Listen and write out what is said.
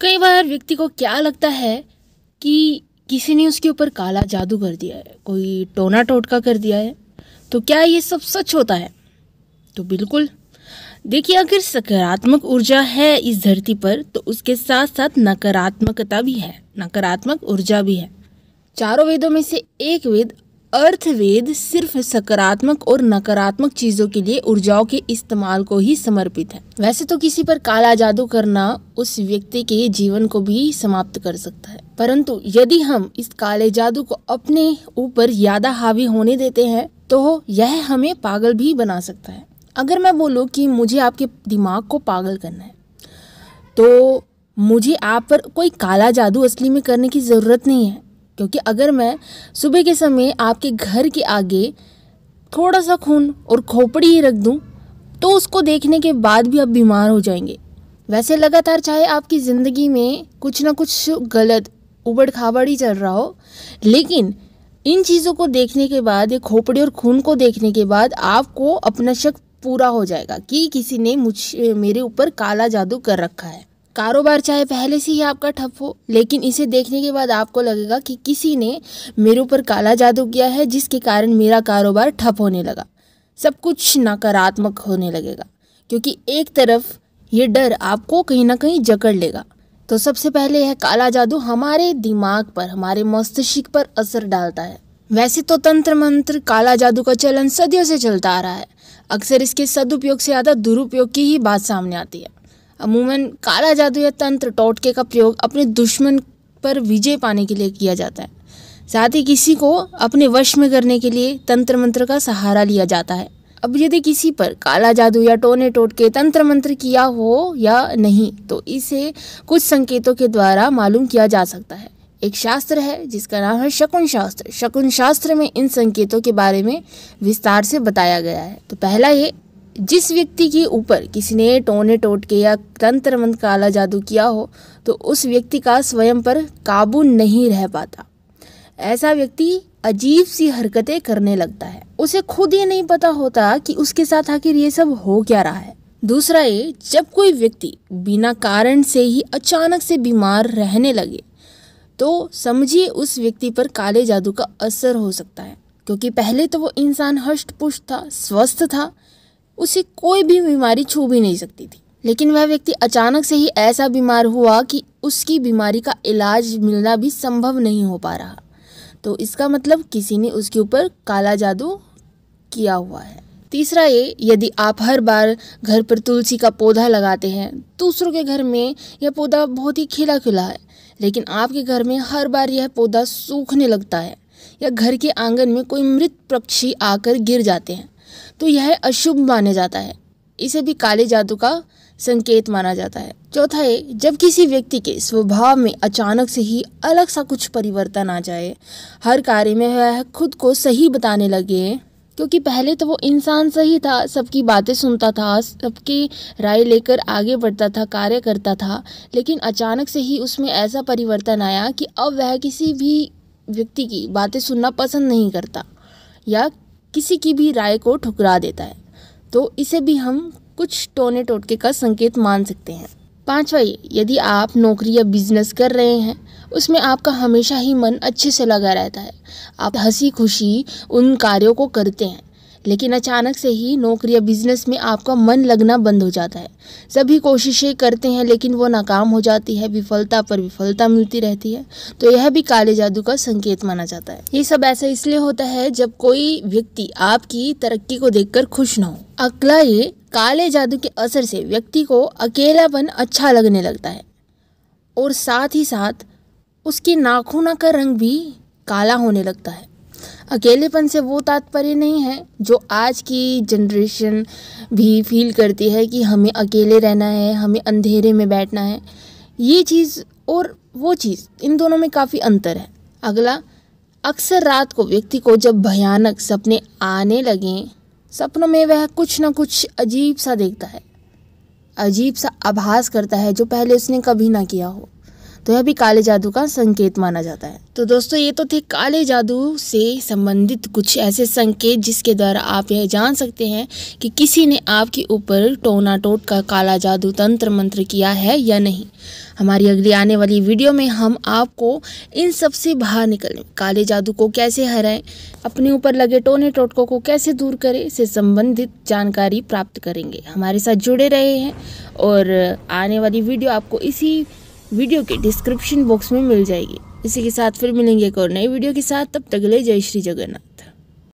कई बार व्यक्ति को क्या लगता है कि किसी ने उसके ऊपर काला जादू कर दिया है कोई टोना टोटका कर दिया है तो क्या ये सब सच होता है तो बिल्कुल देखिए अगर सकारात्मक ऊर्जा है इस धरती पर तो उसके साथ साथ नकारात्मकता भी है नकारात्मक ऊर्जा भी है चारों वेदों में से एक वेद अर्थवेद सिर्फ सकारात्मक और नकारात्मक चीज़ों के लिए ऊर्जाओं के इस्तेमाल को ही समर्पित है वैसे तो किसी पर काला जादू करना उस व्यक्ति के जीवन को भी समाप्त कर सकता है परंतु यदि हम इस काले जादू को अपने ऊपर ज्यादा हावी होने देते हैं तो यह हमें पागल भी बना सकता है अगर मैं बोलूँ कि मुझे आपके दिमाग को पागल करना है तो मुझे आप पर कोई काला जादू असली में करने की ज़रूरत नहीं है क्योंकि अगर मैं सुबह के समय आपके घर के आगे थोड़ा सा खून और खोपड़ी ही रख दूँ तो उसको देखने के बाद भी आप बीमार हो जाएंगे वैसे लगातार चाहे आपकी ज़िंदगी में कुछ ना कुछ गलत उबड़ खाबड़ ही चल रहा हो लेकिन इन चीज़ों को देखने के बाद ये खोपड़ी और खून को देखने के बाद आपको अपना शक पूरा हो जाएगा कि किसी ने मुझ मेरे ऊपर काला जादू कर रखा है कारोबार चाहे पहले से ही आपका ठप हो लेकिन इसे देखने के बाद आपको लगेगा कि किसी ने मेरे ऊपर काला जादू किया है जिसके कारण मेरा कारोबार ठप होने लगा सब कुछ नकारात्मक होने लगेगा क्योंकि एक तरफ ये डर आपको कहीं ना कहीं जकड़ लेगा तो सबसे पहले यह काला जादू हमारे दिमाग पर हमारे मस्तिष्क पर असर डालता है वैसे तो तंत्र मंत्र काला जादू का चलन सदियों से चलता आ रहा है अक्सर इसके सदुपयोग से ज़्यादा दुरुपयोग की ही बात सामने आती है अमूमन काला जादू या तंत्र टोटके का प्रयोग अपने दुश्मन पर विजय पाने के लिए किया जाता है साथ ही किसी को अपने वश में करने के लिए तंत्र मंत्र का सहारा लिया जाता है अब यदि किसी पर काला जादू या टोने टोटके तंत्र मंत्र किया हो या नहीं तो इसे कुछ संकेतों के द्वारा मालूम किया जा सकता है एक शास्त्र है जिसका नाम है शकुन शास्त्र शकुन शास्त्र में इन संकेतों के बारे में विस्तार से बताया गया है तो पहला ये जिस व्यक्ति के ऊपर किसी ने टोने टोटके या तंत्र मंत्र काला जादू किया हो तो उस व्यक्ति का स्वयं पर काबू नहीं रह पाता ऐसा व्यक्ति अजीब सी हरकतें करने लगता है उसे खुद ये नहीं पता होता कि उसके साथ आखिर ये सब हो क्या रहा है दूसरा ये जब कोई व्यक्ति बिना कारण से ही अचानक से बीमार रहने लगे तो समझिए उस व्यक्ति पर काले जादू का असर हो सकता है क्योंकि पहले तो वो इंसान हष्ट पुष्ट था स्वस्थ था उसे कोई भी बीमारी छू भी नहीं सकती थी लेकिन वह व्यक्ति अचानक से ही ऐसा बीमार हुआ कि उसकी बीमारी का इलाज मिलना भी संभव नहीं हो पा रहा तो इसका मतलब किसी ने उसके ऊपर काला जादू किया हुआ है तीसरा ये यदि आप हर बार घर पर तुलसी का पौधा लगाते हैं दूसरों के घर में यह पौधा बहुत ही खिला खिला है लेकिन आपके घर में हर बार यह पौधा सूखने लगता है या घर के आंगन में कोई मृत पक्षी आकर गिर जाते हैं तो यह अशुभ माना जाता है इसे भी काले जादू का संकेत माना जाता है चौथा है जब किसी व्यक्ति के स्वभाव में अचानक से ही अलग सा कुछ परिवर्तन आ जाए हर कार्य में वह खुद को सही बताने लगे क्योंकि पहले तो वो इंसान सही था सबकी बातें सुनता था सबकी राय लेकर आगे बढ़ता था कार्य करता था लेकिन अचानक से ही उसमें ऐसा परिवर्तन आया कि अब वह किसी भी व्यक्ति की बातें सुनना पसंद नहीं करता या किसी की भी राय को ठुकरा देता है तो इसे भी हम कुछ टोने टोटके का संकेत मान सकते हैं पांचवा ये यदि आप नौकरी या बिजनेस कर रहे हैं उसमें आपका हमेशा ही मन अच्छे से लगा रहता है आप हंसी खुशी उन कार्यों को करते हैं लेकिन अचानक से ही नौकरी या बिजनेस में आपका मन लगना बंद हो जाता है सभी कोशिशें करते हैं लेकिन वो नाकाम हो जाती है विफलता पर विफलता मिलती रहती है तो यह भी काले जादू का संकेत माना जाता है ये सब ऐसा इसलिए होता है जब कोई व्यक्ति आपकी तरक्की को देखकर खुश ना हो अकला ये काले जादू के असर से व्यक्ति को अकेलापन अच्छा लगने लगता है और साथ ही साथ उसकी नाखूना का रंग भी काला होने लगता है अकेलेपन से वो तात्पर्य नहीं है जो आज की जनरेशन भी फील करती है कि हमें अकेले रहना है हमें अंधेरे में बैठना है ये चीज़ और वो चीज़ इन दोनों में काफ़ी अंतर है अगला अक्सर रात को व्यक्ति को जब भयानक सपने आने लगें सपनों में वह कुछ ना कुछ अजीब सा देखता है अजीब सा आभास करता है जो पहले उसने कभी ना किया हो तो यह भी काले जादू का संकेत माना जाता है तो दोस्तों ये तो थे काले जादू से संबंधित कुछ ऐसे संकेत जिसके द्वारा आप यह जान सकते हैं कि किसी ने आपके ऊपर टोना टोट का काला जादू तंत्र मंत्र किया है या नहीं हमारी अगली आने वाली वीडियो में हम आपको इन सब से बाहर निकलें काले जादू को कैसे हराएं अपने ऊपर लगे टोने टोटकों को कैसे दूर करें से संबंधित जानकारी प्राप्त करेंगे हमारे साथ जुड़े रहे हैं और आने वाली वीडियो आपको इसी वीडियो के डिस्क्रिप्शन बॉक्स में मिल जाएगी इसी के साथ फिर मिलेंगे एक और नई वीडियो के साथ तब तक ले जय श्री जगन्नाथ